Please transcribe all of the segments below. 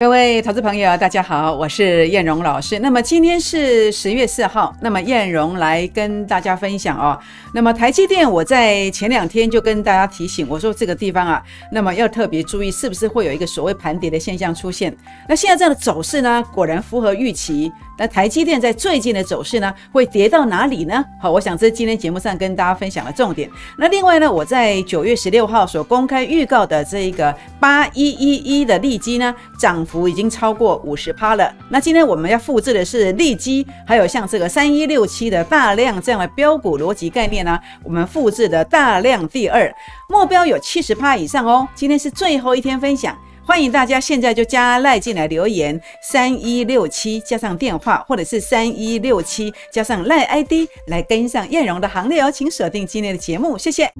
各位投资朋友，大家好，我是燕荣老师。那么今天是十月四号，那么燕荣来跟大家分享哦。那么台积电，我在前两天就跟大家提醒，我说这个地方啊，那么要特别注意，是不是会有一个所谓盘跌的现象出现？那现在这样的走势呢，果然符合预期。那台积电在最近的走势呢，会跌到哪里呢？好，我想这是今天节目上跟大家分享的重点。那另外呢，我在九月十六号所公开预告的这个八一一一的利基呢，涨幅已经超过五十趴了。那今天我们要复制的是利基，还有像这个三一六七的大量这样的标股逻辑概念呢，我们复制的大量第二目标有七十趴以上哦。今天是最后一天分享。欢迎大家现在就加赖进来留言三一六七加上电话，或者是三一六七加上赖 ID 来跟上燕蓉的行列哦，请锁定今天的节目，谢谢。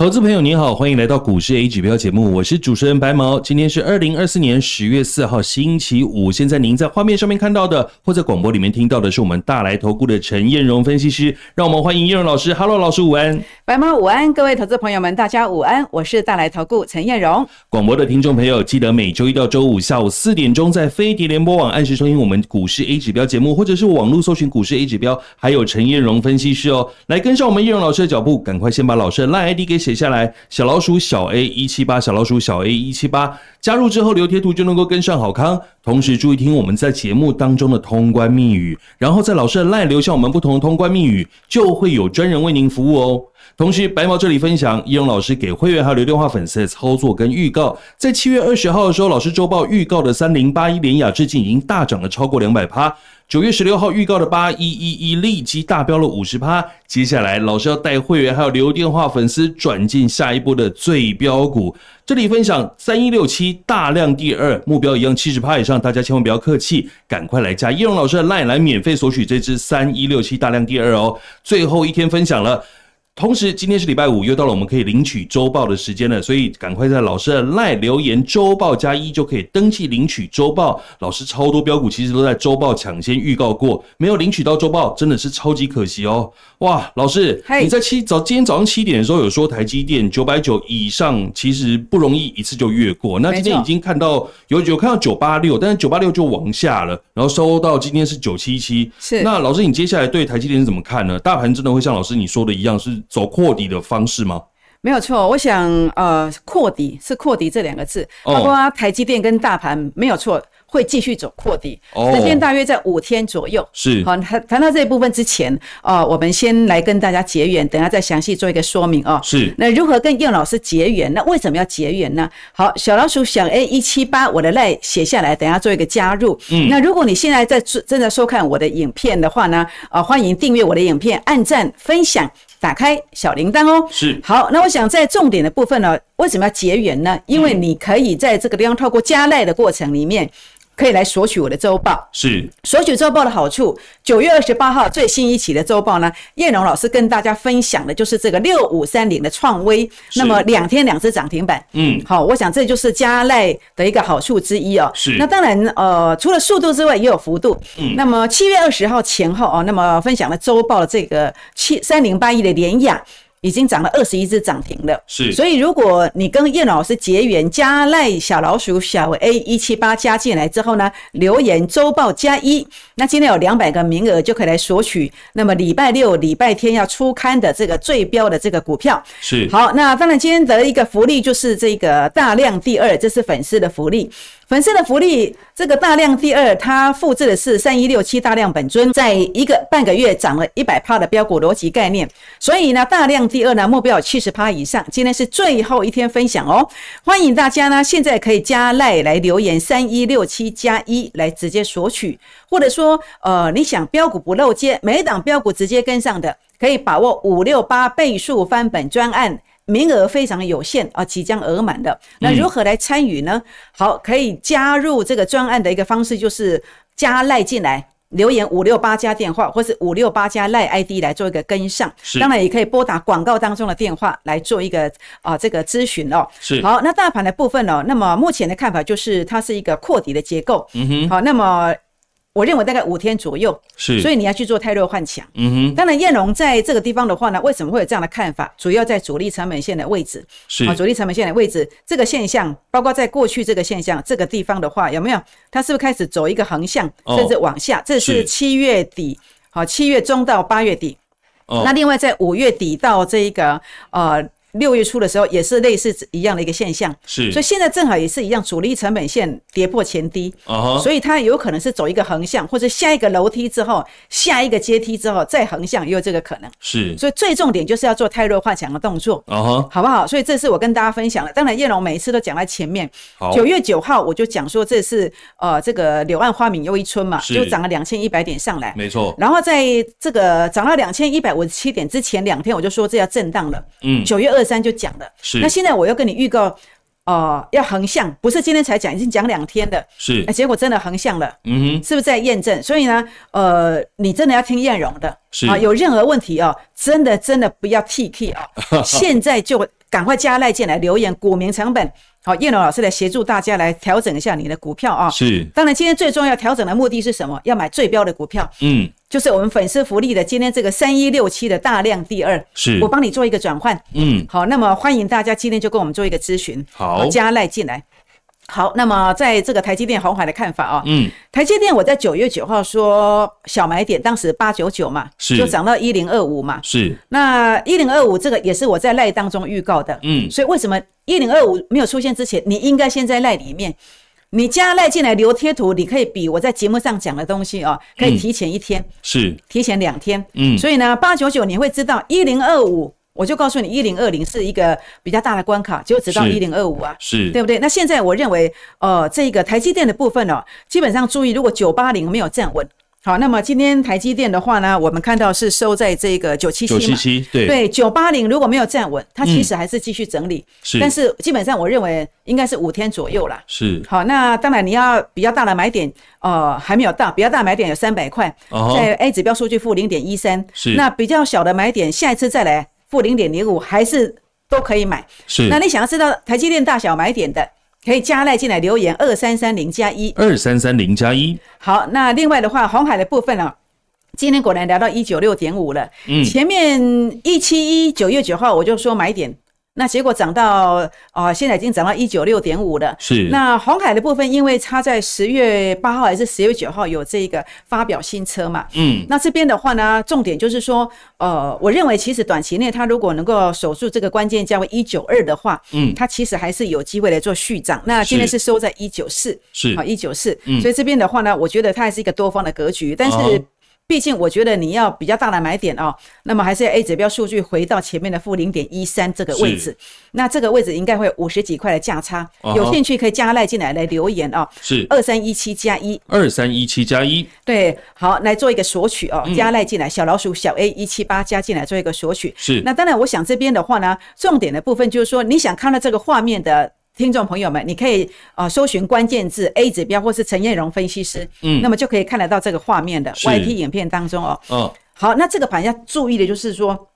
投资朋友您好，欢迎来到股市 A 指标节目，我是主持人白毛。今天是二零二四年十月四号，星期五。现在您在画面上面看到的，或在广播里面听到的是我们大来投顾的陈艳荣分析师。让我们欢迎燕荣老师。Hello，老师，午安。白毛，午安，各位投资朋友们，大家午安。我是大来投顾陈艳荣。广播的听众朋友，记得每周一到周五下午四点钟，在飞碟联播网按时收听我们股市 A 指标节目，或者是网络搜寻股市 A 指标，还有陈艳荣分析师哦。来跟上我们燕荣老师的脚步，赶快先把老师的烂 ID 给写。写下来，小老鼠小 A 一七八，小老鼠小 A 一七八，加入之后留贴图就能够跟上好康，同时注意听我们在节目当中的通关密语，然后在老师的 line 留下我们不同的通关密语，就会有专人为您服务哦。同时，白毛这里分享易容老师给会员还有留电话粉丝的操作跟预告，在七月二十号的时候，老师周报预告的三零八一连雅，致敬已经大涨了超过两百趴。九月十六号预告的八一一一立即大飙了五十趴，接下来老师要带会员还有留电话粉丝转进下一波的最标股，这里分享三一六七大量第二目标一样七十趴以上，大家千万不要客气，赶快来加叶荣老师的赖来免费索取这支三一六七大量第二哦，最后一天分享了。同时，今天是礼拜五，又到了我们可以领取周报的时间了，所以赶快在老师的赖留言周报加一就可以登记领取周报。老师超多标股其实都在周报抢先预告过，没有领取到周报真的是超级可惜哦。哇，老师，你在七早今天早上七点的时候有说台积电九百九以上其实不容易一次就越过，那今天已经看到有有看到九八六，但是九八六就往下了，然后收到今天是九七七。是，那老师你接下来对台积电怎么看呢？大盘真的会像老师你说的一样是？走扩底的方式吗？没有错，我想，呃，扩底是扩底这两个字，包括台积电跟大盘，没有错，会继续走扩底，时间大约在五天左右。是好，谈谈到这一部分之前啊，我们先来跟大家结缘，等下再详细做一个说明哦。是，那如何跟叶老师结缘？那为什么要结缘呢？好，小老鼠想 A 一七八，我的赖写下来，等下做一个加入。嗯，那如果你现在在正在收看我的影片的话呢，啊，欢迎订阅我的影片，按赞分享。打开小铃铛哦，是好。那我想在重点的部分呢，为什么要结缘呢？因为你可以在这个地方透过加赖的过程里面。可以来索取我的周报，是索取周报的好处。九月二十八号最新一期的周报呢，叶荣老师跟大家分享的就是这个六五三零的创威，那么两天两只涨停板，嗯，好，我想这就是加奈的一个好处之一哦。是，那当然，呃，除了速度之外，也有幅度。嗯，那么七月二十号前后哦，那么分享了周报的这个七三零八一的联亚。已经涨了二十一只涨停了，是。所以如果你跟叶老师结缘，加赖小老鼠小 A 一七八加进来之后呢，留言周报加一，那今天有两百个名额就可以来索取。那么礼拜六、礼拜天要出刊的这个最标的这个股票，是。好，那当然今天的一个福利就是这个大量第二，这是粉丝的福利。粉丝的福利，这个大量第二，它复制的是三一六七大量本尊，在一个半个月涨了一百趴的标股逻辑概念，所以呢，大量第二呢目标七十趴以上。今天是最后一天分享哦，欢迎大家呢现在可以加赖来留言三一六七加一来直接索取，或者说呃你想标股不漏接，每档标股直接跟上的，可以把握五六八倍数翻本专案。名额非常有限啊，即将额满的，那如何来参与呢？好，可以加入这个专案的一个方式就是加赖进来，留言五六八加电话，或是五六八加赖 ID 来做一个跟上。当然也可以拨打广告当中的电话来做一个啊这个咨询哦。是，好，那大盘的部分哦，那么目前的看法就是它是一个扩底的结构。嗯哼，好，那么。我认为大概五天左右，是，所以你要去做泰弱换强。嗯哼。当然，燕龙在这个地方的话呢，为什么会有这样的看法？主要在主力成本线的位置。是。主力成本线的位置，这个现象，包括在过去这个现象，这个地方的话，有没有？它是不是开始走一个横向，甚至往下？这是七月底，好，七月中到八月底。哦。那另外在五月底到这个呃。六月初的时候也是类似一样的一个现象，是，所以现在正好也是一样，主力成本线跌破前低，啊所以它有可能是走一个横向或者下一个楼梯之后，下一个阶梯之后再横向，也有这个可能，是，所以最重点就是要做泰弱化强的动作，啊好不好？所以这是我跟大家分享了。当然，叶龙每一次都讲在前面。九月九号我就讲说这是呃这个柳暗花明又一村嘛，就涨了两千一百点上来，没错。然后在这个涨到两千一百五十七点之前两天，我就说这要震荡了。嗯，九月二。二三就讲了，是。那现在我要跟你预告，哦，要横向，不是今天才讲，已经讲两天的，是。哎，结果真的横向了，嗯哼，是不是在验证？所以呢，呃，你真的要听艳蓉的，是啊。有任何问题哦，真的真的不要 T K 啊，现在就赶快加赖进来留言，股民成本。好，叶龙老师来协助大家来调整一下你的股票啊。是，当然今天最重要调整的目的是什么？要买最标的股票。嗯，就是我们粉丝福利的今天这个三一六七的大量第二。是，我帮你做一个转换。嗯，好，那么欢迎大家今天就跟我们做一个咨询。好，加赖进来。好，那么在这个台积电，红海的看法啊，嗯，台积电我在九月九号说小买点，当时八九九嘛，是就涨到一零二五嘛，是那一零二五这个也是我在赖当中预告的，嗯，所以为什么一零二五没有出现之前，你应该先在赖里面，你加赖进来留贴图，你可以比我在节目上讲的东西哦，可以提前一天，是提前两天，嗯，所以呢，八九九你会知道一零二五。我就告诉你，一零二零是一个比较大的关卡，就直到一零二五啊，是对不对？那现在我认为，呃，这个台积电的部分哦，基本上注意，如果九八零没有站稳，好，那么今天台积电的话呢，我们看到是收在这个九七七嘛，对对，九八零如果没有站稳，它其实还是继续整理，但是基本上我认为应该是五天左右啦。是好，那当然你要比较大的买点，呃，还没有到，比较大买点有三百块，在 A 指标数据负零点一三，是那比较小的买点，下一次再来。负零点零五还是都可以买。是，那你想要知道台积电大小买点的，可以加耐进来留言二三三零加一，二三三零加一。好，那另外的话，红海的部分呢，今天果然聊到一九六点五了。嗯，前面一七一九月九号我就说买点。那结果涨到啊，现在已经涨到一九六点五了。是。那红海的部分，因为它在十月八号还是十月九号有这个发表新车嘛？嗯。那这边的话呢，重点就是说，呃，我认为其实短期内它如果能够守住这个关键价位一九二的话，嗯，它其实还是有机会来做续涨。那现在是收在一九四，是啊，一九四。嗯。所以这边的话呢，我觉得它还是一个多方的格局，但是。毕竟我觉得你要比较大的买点哦，那么还是要 A 指标数据回到前面的负零点一三这个位置，那这个位置应该会五十几块的价差，有兴趣可以加赖进来来留言哦，是二三一七加一，二三一七加一，对，好来做一个索取哦，加赖进来小老鼠小 A 一七八加进来做一个索取，是，那当然我想这边的话呢，重点的部分就是说你想看到这个画面的。听众朋友们，你可以啊搜寻关键字 A 指标或是陈彦荣分析师，嗯，那么就可以看得到这个画面的 y T 影片当中哦，嗯，好，那这个盘要注意的就是说，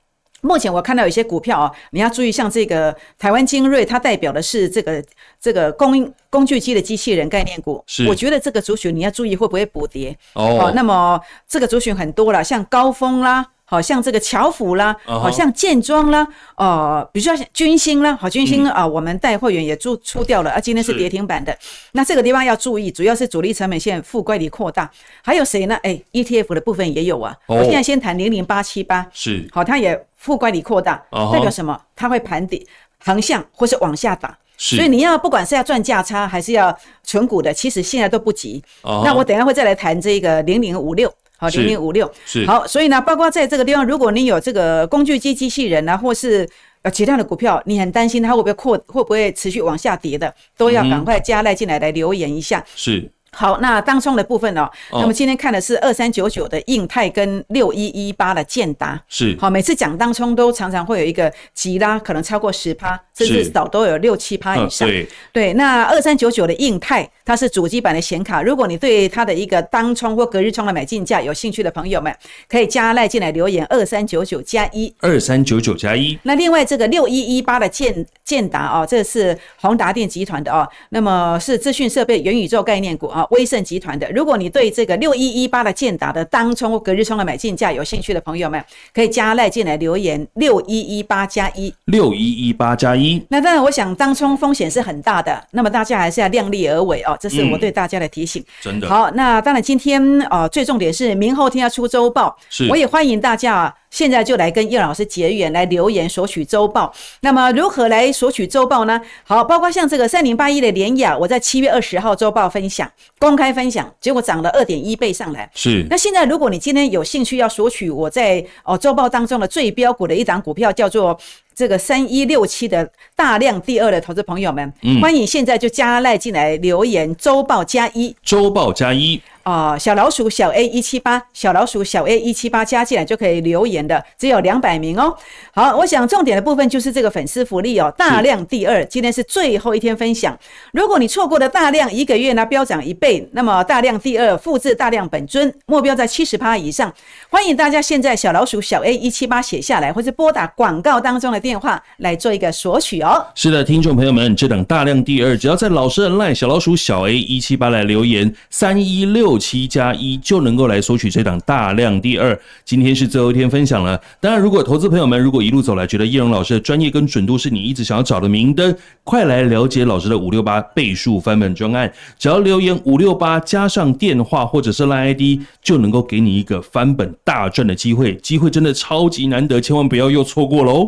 目前我看到有些股票哦，你要注意，像这个台湾精锐，它代表的是这个这个工工具机的机器人概念股，是，我觉得这个族群你要注意会不会补跌哦，那么这个族群很多了，像高峰啦。好像这个樵府啦，好像建庄啦，呃，比如说军星啦，好军星啊，我们带货员也出出掉了啊，今天是跌停板的。那这个地方要注意，主要是主力成本线负乖离扩大。还有谁呢？哎，ETF 的部分也有啊。我现在先谈零零八七八，是，好，它也负乖离扩大，代表什么？它会盘底横向或是往下打。是，所以你要不管是要赚价差还是要存股的，其实现在都不急。那我等下会再来谈这个零零五六。好，零零五六。是好，所以呢，包括在这个地方，如果你有这个工具机机器人呢，或是呃其他的股票，你很担心它会不会扩，会不会持续往下跌的，都要赶快加来进来来留言一下。是。好，那当冲的部分哦，那么今天看的是二三九九的应泰跟六一一八的建达。是，好，每次讲当冲都常常会有一个急拉，可能超过十趴，甚至早都有六七趴以上。对，对，那二三九九的应泰，它是主机版的显卡，如果你对它的一个当冲或隔日冲的买进价有兴趣的朋友们，可以加赖进来留言二三九九加一，二三九九加一。那另外这个六一一八的建建达哦，这是宏达电集团的哦，那么是资讯设备元宇宙概念股啊。威盛集团的，如果你对这个六一一八的建达的当冲或隔日冲的买进价有兴趣的朋友们，可以加赖进来留言六一一八加一六一一八加一。那当然，我想当冲风险是很大的，那么大家还是要量力而为哦，这是我对大家的提醒。真的好，那当然今天哦，最重点是明后天要出周报，我也欢迎大家。啊。现在就来跟叶老师结缘，来留言索取周报。那么如何来索取周报呢？好，包括像这个三零八一的联雅，我在七月二十号周报分享，公开分享，结果涨了二点一倍上来。是。那现在如果你今天有兴趣要索取我在哦周报当中的最标股的一档股票，叫做这个三一六七的大量第二的投资朋友们，欢迎现在就加赖进来留言周报加一，周报加一。啊，小老鼠小 A 一七八，小老鼠小 A 一七八加进来就可以留言的，只有两百名哦。好，我想重点的部分就是这个粉丝福利哦，大量第二，今天是最后一天分享。如果你错过了大量一个月呢，飙涨一倍，那么大量第二，复制大量本尊，目标在七十趴以上。欢迎大家现在小老鼠小 A 一七八写下来，或是拨打广告当中的电话来做一个索取哦。是的，听众朋友们，这档大量第二，只要在老师的赖小老鼠小 A 一七八来留言三一六。七加一就能够来索取这档大量第二，今天是最后一天分享了。当然，如果投资朋友们如果一路走来觉得叶荣老师的专业跟准度是你一直想要找的明灯，快来了解老师的五六八倍数翻本专案。只要留言五六八加上电话或者是 LINE ID，就能够给你一个翻本大赚的机会。机会真的超级难得，千万不要又错过喽。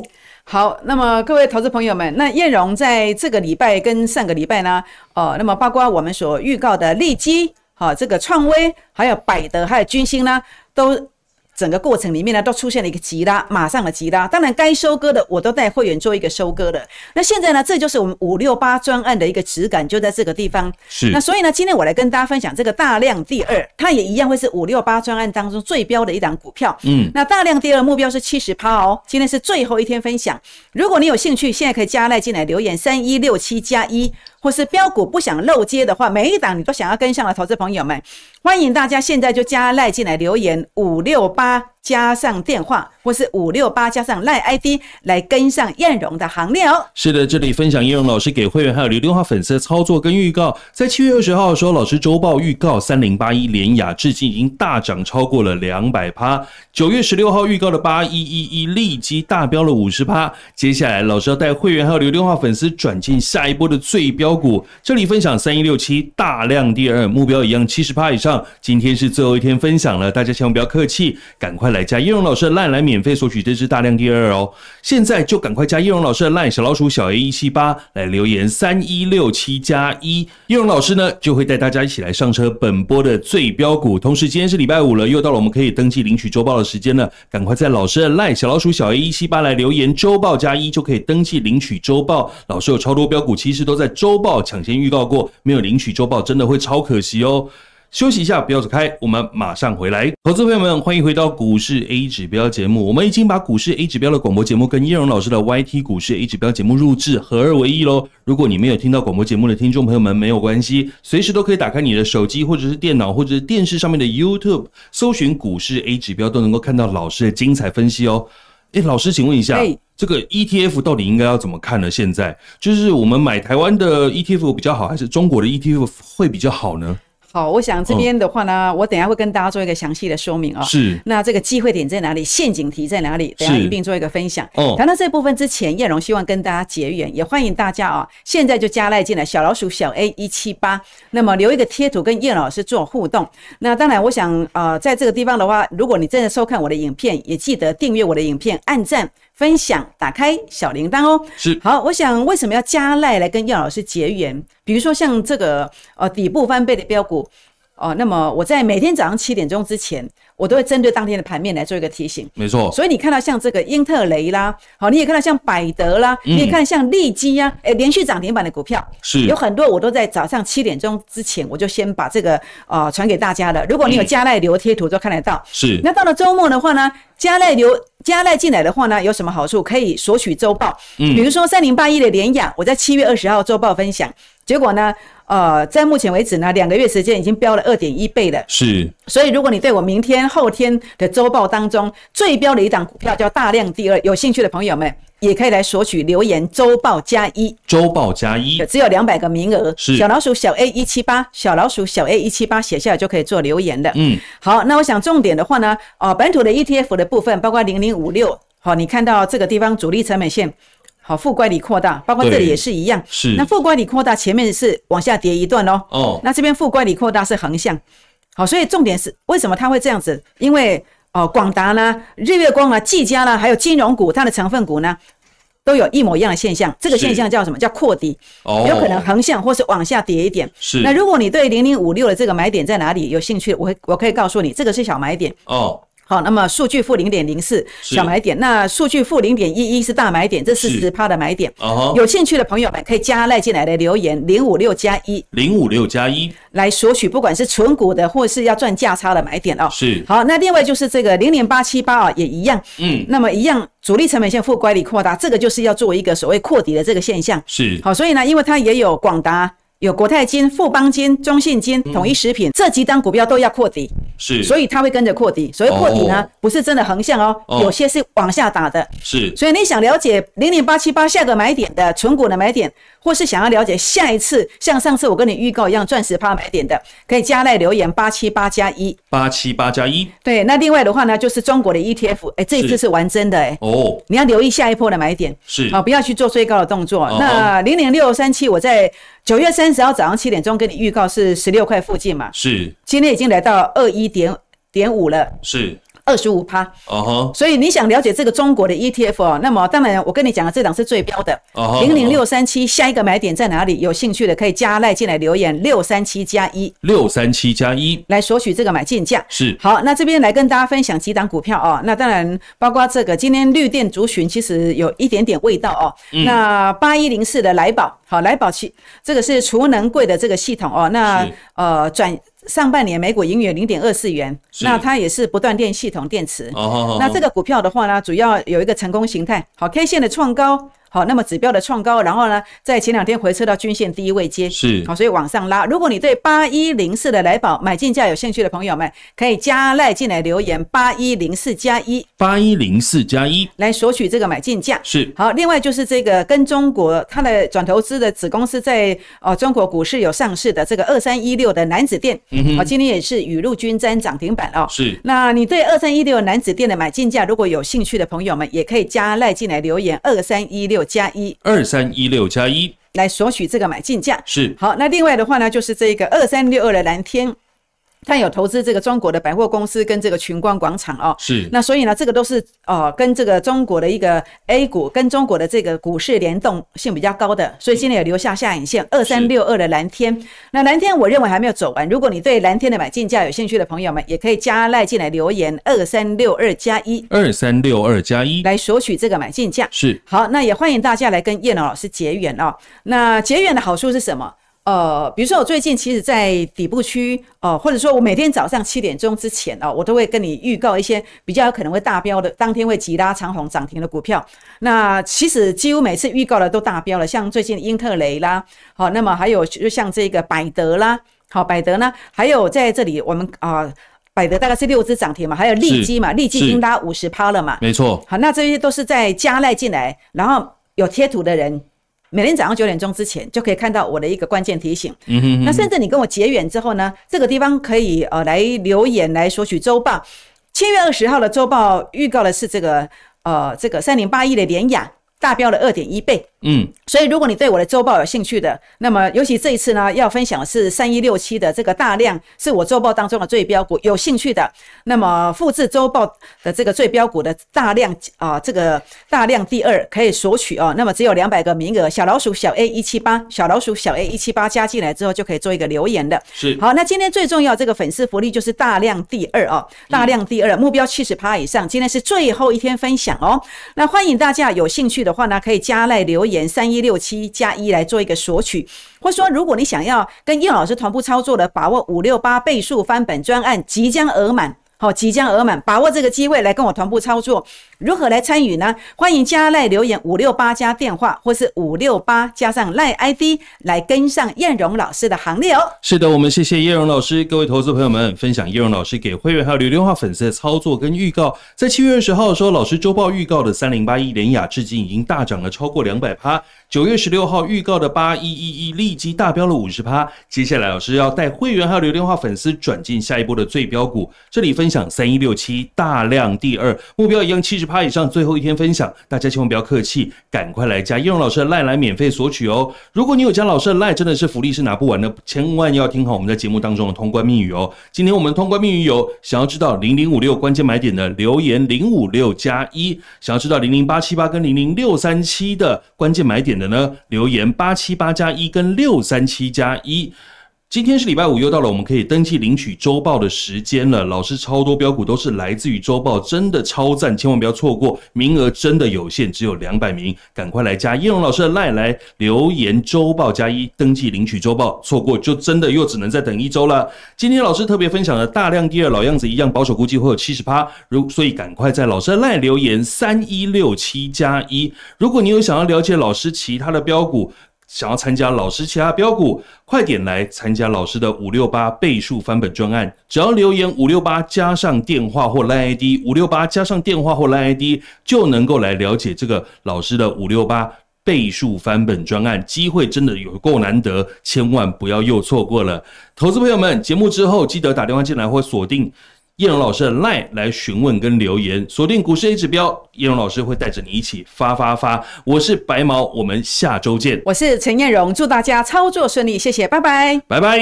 好，那么各位投资朋友们，那叶荣在这个礼拜跟上个礼拜呢，哦，那么包括我们所预告的利基。好，这个创威、还有百德、还有军星呢，都整个过程里面呢，都出现了一个急拉，马上的急拉。当然，该收割的我都带会员做一个收割的。那现在呢，这就是我们五六八专案的一个质感，就在这个地方。是。那所以呢，今天我来跟大家分享这个大量第二，它也一样会是五六八专案当中最标的一档股票。嗯。那大量第二目标是七十趴哦，今天是最后一天分享。如果你有兴趣，现在可以加来进来留言三一六七加一。或是标股不想漏接的话，每一档你都想要跟上的投资朋友们。欢迎大家现在就加赖进来留言五六八加上电话或是五六八加上赖 ID 来跟上燕荣的行列哦。是的，这里分享燕荣老师给会员还有刘电话粉丝的操作跟预告。在七月二十号的时候，老师周报预告三零八一连雅至今已经大涨超过了两百趴。九月十六号预告的八一一一立即大飙了五十趴。接下来老师要带会员还有刘电话粉丝转进下一波的最标股。这里分享三一六七大量第二目标一样七十趴以上。今天是最后一天分享了，大家千万不要客气，赶快来加叶荣老师的 line 来免费索取这支大量第二哦！现在就赶快加叶荣老师的 line 小老鼠小 A 一七八来留言三一六七加一，叶荣老师呢就会带大家一起来上车本波的最标股。同时，今天是礼拜五了，又到了我们可以登记领取周报的时间了，赶快在老师的 line 小老鼠小 A 一七八来留言周报加一就可以登记领取周报。老师有超多标股，其实都在周报抢先预告过，没有领取周报真的会超可惜哦。休息一下，不要走开，我们马上回来。投资朋友们，欢迎回到股市 A 指标节目。我们已经把股市 A 指标的广播节目跟叶荣老师的 YT 股市 A 指标节目录制合二为一喽。如果你没有听到广播节目的听众朋友们，没有关系，随时都可以打开你的手机或者是电脑或者是电视上面的 YouTube，搜寻股市 A 指标，都能够看到老师的精彩分析哦。哎，老师，请问一下，这个 ETF 到底应该要怎么看呢？现在就是我们买台湾的 ETF 比较好，还是中国的 ETF 会比较好呢？好，我想这边的话呢，我等下会跟大家做一个详细的说明啊。是，那这个机会点在哪里，陷阱题在哪里，这下一并做一个分享。哦，谈到这部分之前，燕龙希望跟大家结缘，也欢迎大家啊，现在就加赖进来，小老鼠小 A 一七八，那么留一个贴图跟燕老师做互动。那当然，我想啊，在这个地方的话，如果你正在收看我的影片，也记得订阅我的影片，按赞。分享，打开小铃铛哦。是好，我想为什么要加赖来跟叶老师结缘？比如说像这个呃底部翻倍的标股。哦，那么我在每天早上七点钟之前，我都会针对当天的盘面来做一个提醒。没错，所以你看到像这个英特雷啦，好，你也看到像百德啦，你也看到像利基啊，哎，连续涨停板的股票是有很多，我都在早上七点钟之前，我就先把这个啊传给大家了。如果你有加奈流贴图，就看得到。是。那到了周末的话呢，加奈流加奈进来的话呢，有什么好处？可以索取周报。嗯。比如说三零八一的联雅，我在七月二十号周报分享，结果呢？呃，在目前为止呢，两个月时间已经飙了二点一倍了。是，所以如果你对我明天、后天的周报当中最标的一档股票叫大量第二，有兴趣的朋友们也可以来索取留言周报加一，周报加一，只有两百个名额。是，小老鼠小 A 一七八，小老鼠小 A 一七八写下来就可以做留言的。嗯，好，那我想重点的话呢，哦，本土的 ETF 的部分，包括零零五六，好，你看到这个地方主力成本线。好，副乖理扩大，包括这里也是一样。是。那副乖理扩大，前面是往下跌一段哦。哦。那这边副乖理扩大是横向，好，所以重点是为什么它会这样子？因为哦，广达呢，日月光啊，技嘉呢，还有金融股，它的成分股呢，都有一模一样的现象。这个现象叫什么叫扩底？哦。有可能横向或是往下跌一点。是。那如果你对零零五六的这个买点在哪里有兴趣，我会我可以告诉你，这个是小买点。哦。好，那么数据负零点零四小买点，那数据负零点一一是大买点，这是十趴的买点，有兴趣的朋友们可以加赖进来的留言零五六加一零五六加一来索取，不管是纯股的或是要赚价差的买点哦。是好，那另外就是这个零零八七八啊，也一样，嗯，那么一样主力成本线负乖离扩大，这个就是要作为一个所谓扩底的这个现象。是好，所以呢，因为它也有广达。有国泰金、富邦金、中信金、统一食品，这几档股票都要扩底，是，所以它会跟着扩底。所以扩底呢，不是真的横向哦，有些是往下打的。是，所以你想了解零零八七八下个买点的纯股的买点，或是想要了解下一次像上次我跟你预告一样钻石趴买点的，可以加在留言八七八加一，八七八加一。对，那另外的话呢，就是中国的 ETF，哎，这一次是玩真的哎，哦，你要留意下一波的买点是好，不要去做最高的动作。那零零六三七，我在。九月三十号早上七点钟跟你预告是十六块附近嘛？是，今天已经来到二一点点五了。是。二十五趴，哦所以你想了解这个中国的 ETF 哦，那么当然我跟你讲的这档是最标的，哦零零六三七下一个买点在哪里？有兴趣的可以加赖进来留言六三七加一，六三七加一来索取这个买进价是好，那这边来跟大家分享几档股票哦，那当然包括这个今天绿电族群其实有一点点味道哦，那八一零四的莱宝，好莱宝其这个是储能柜的这个系统哦，那呃转。上半年每股盈余零点二四元，那它也是不断电系统电池。那这个股票的话呢，主要有一个成功形态，好 K 线的创高。好，那么指标的创高，然后呢，在前两天回撤到均线第一位接，是好，所以往上拉。如果你对八一零四的来宝买进价有兴趣的朋友们，可以加赖进来留言八一零四加一，八一零四加一来索取这个买进价是好。另外就是这个跟中国它的转投资的子公司在哦中国股市有上市的这个二三一六的南子店，嗯哦，今天也是雨露均沾涨停板哦。是，那你对二三一六南子店的买进价如果有兴趣的朋友们，也可以加赖进来留言二三一六。六加一，二三一六加一，来索取这个买进价是好。那另外的话呢，就是这个二三六二的蓝天。他有投资这个中国的百货公司跟这个群光广场哦，是。那所以呢，这个都是哦跟这个中国的一个 A 股跟中国的这个股市联动性比较高的，所以今天也留下下影线二三六二的蓝天。那蓝天我认为还没有走完，如果你对蓝天的买进价有兴趣的朋友们，也可以加赖进来留言二三六二加一，二三六二加一来索取这个买进价是。好，那也欢迎大家来跟叶老师结缘哦。那结缘的好处是什么？呃，比如说我最近其实，在底部区，哦，或者说我每天早上七点钟之前哦，我都会跟你预告一些比较有可能会大标的，当天会急拉长红涨停的股票。那其实几乎每次预告的都大标了，像最近英特雷啦，好，那么还有就像这个百德啦，好，百德呢，还有在这里我们啊，百德大概是六只涨停嘛，还有利基嘛，利基已经拉五十趴了嘛，没错，好，那这些都是在加奈进来，然后有贴图的人。每天早上九点钟之前就可以看到我的一个关键提醒。那甚至你跟我结缘之后呢，这个地方可以呃来留言来索取周报。七月二十号的周报预告的是这个呃这个三零八一的联雅。大标了二点一倍，嗯，所以如果你对我的周报有兴趣的，那么尤其这一次呢，要分享的是三一六七的这个大量，是我周报当中的最标股。有兴趣的，那么复制周报的这个最标股的大量啊，这个大量第二可以索取哦。那么只有两百个名额，小老鼠小 A 一七八，小老鼠小 A 一七八加进来之后就可以做一个留言的。是，好，那今天最重要这个粉丝福利就是大量第二哦，大量第二目标七十趴以上，今天是最后一天分享哦。那欢迎大家有兴趣。的话呢，可以加来留言三一六七加一来做一个索取，或者说，如果你想要跟叶老师同步操作的把握五六八倍数翻本专案，即将额满，好，即将额满，把握这个机会来跟我同步操作。如何来参与呢？欢迎加赖留言五六八加电话，或是五六八加上赖 ID 来跟上燕荣老师的行列哦。是的，我们谢谢燕荣老师，各位投资朋友们分享燕荣老师给会员还有留电话粉丝的操作跟预告。在七月二十号说老师周报预告的三零八一联雅，至今已经大涨了超过两百趴。九月十六号预告的八一一一立即大飙了五十趴。接下来老师要带会员还有留电话粉丝转进下一波的最标股，这里分享三一六七大量第二目标一样七十。趴以上最后一天分享，大家千万不要客气，赶快来加叶荣老师的赖来免费索取哦。如果你有加老师的赖，真的是福利是拿不完的，千万要听好我们在节目当中的通关密语哦。今天我们通关密语有想要知道零零五六关键买点的留言零五六加一，想要知道零零八七八跟零零六三七的关键买点的呢，留言八七八加一跟六三七加一。今天是礼拜五，又到了我们可以登记领取周报的时间了。老师超多标股都是来自于周报，真的超赞，千万不要错过，名额真的有限，只有两百名，赶快来加叶荣老师的赖来留言周报加一，登记领取周报，错过就真的又只能再等一周了。今天老师特别分享了大量第二，老样子一样，保守估计会有七十趴，如所以赶快在老师的赖留言三一六七加一。如果你有想要了解老师其他的标股。想要参加老师其他标股，快点来参加老师的五六八倍数翻本专案。只要留言五六八加上电话或 Line ID，五六八加上电话或 Line ID 就能够来了解这个老师的五六八倍数翻本专案。机会真的有够难得，千万不要又错过了。投资朋友们，节目之后记得打电话进来或锁定。叶荣老师的 line 来询问跟留言，锁定股市 A 指标，叶荣老师会带着你一起发发发。我是白毛，我们下周见。我是陈彦荣，祝大家操作顺利，谢谢，拜拜，拜拜。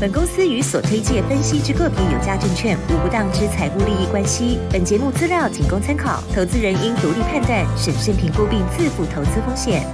本公司与所推介分析之个别有价证券无不当之财务利益关系，本节目资料仅供参考，投资人应独立判断、审慎评估并自负投资风险。